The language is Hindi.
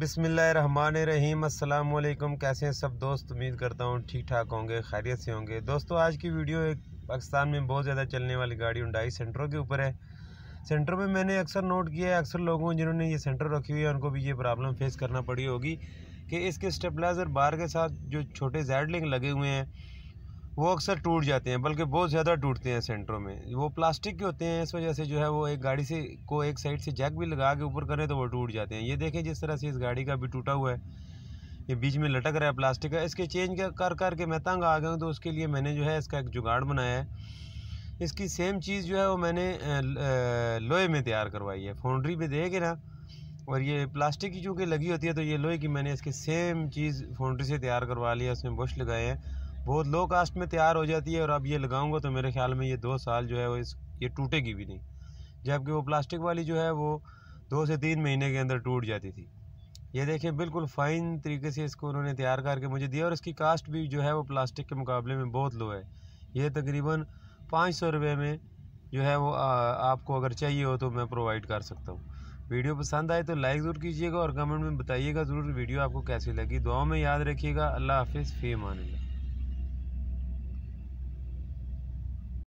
बिसमीम अल्लाम कैसे हैं सब दोस्त उम्मीद करता हूँ ठीक ठाक होंगे खैरियत से होंगे दोस्तों आज की वीडियो एक पाकिस्तान में बहुत ज़्यादा चलने वाली गाड़ी हुडाई सेंटरों के ऊपर है सेंटर में मैंने अक्सर नोट किया है अक्सर लोगों जिन्होंने ये सेंटर रखी हुई है उनको भी ये प्रॉब्लम फेस करना पड़ी होगी कि इसके स्टेबलाइज़र बार के साथ जो छोटे जैड लिंक लगे हुए हैं वो अक्सर टूट जाते हैं बल्कि बहुत ज़्यादा टूटते हैं सेंटरों में वो प्लास्टिक के होते हैं इस वजह से जो है वो एक गाड़ी से को एक साइड से जैक भी लगा के ऊपर करें तो वो टूट जाते हैं ये देखें जिस तरह से इस गाड़ी का भी टूटा हुआ है ये बीच में लटक रहा है प्लास्टिक का इसके चेंज कर कर के मैं तंग आ गया हूँ तो उसके लिए मैंने जो है इसका एक जुगाड़ बनाया है इसकी सेम चीज़ जो है वो मैंने लोहे में तैयार करवाई है फाउंड्री में देखे ना और ये प्लास्टिक की चूँकि लगी होती है तो ये लोहे की मैंने इसकी सेम चीज़ फाउंड्री से तैयार करवा लिया उसमें बुश लगाए हैं बहुत लो कास्ट में तैयार हो जाती है और अब ये लगाऊंगा तो मेरे ख्याल में ये दो साल जो है वो इस ये टूटेगी भी नहीं जबकि वो प्लास्टिक वाली जो है वो दो से तीन महीने के अंदर टूट जाती थी ये देखें बिल्कुल फ़ाइन तरीके से इसको उन्होंने तैयार करके मुझे दिया और इसकी कास्ट भी जो है वो प्लास्टिक के मुकाबले में बहुत लो है ये तकरीबन पाँच सौ रुपये में जो है वो आ, आपको अगर चाहिए हो तो मैं प्रोवाइड कर सकता हूँ वीडियो पसंद आए तो लाइक ज़रूर कीजिएगा और कमेंट में बताइएगा ज़रूर वीडियो आपको कैसी लगी दुआ में याद रखिएगा अल्लाह हाफिज़ फ़ी मानेगा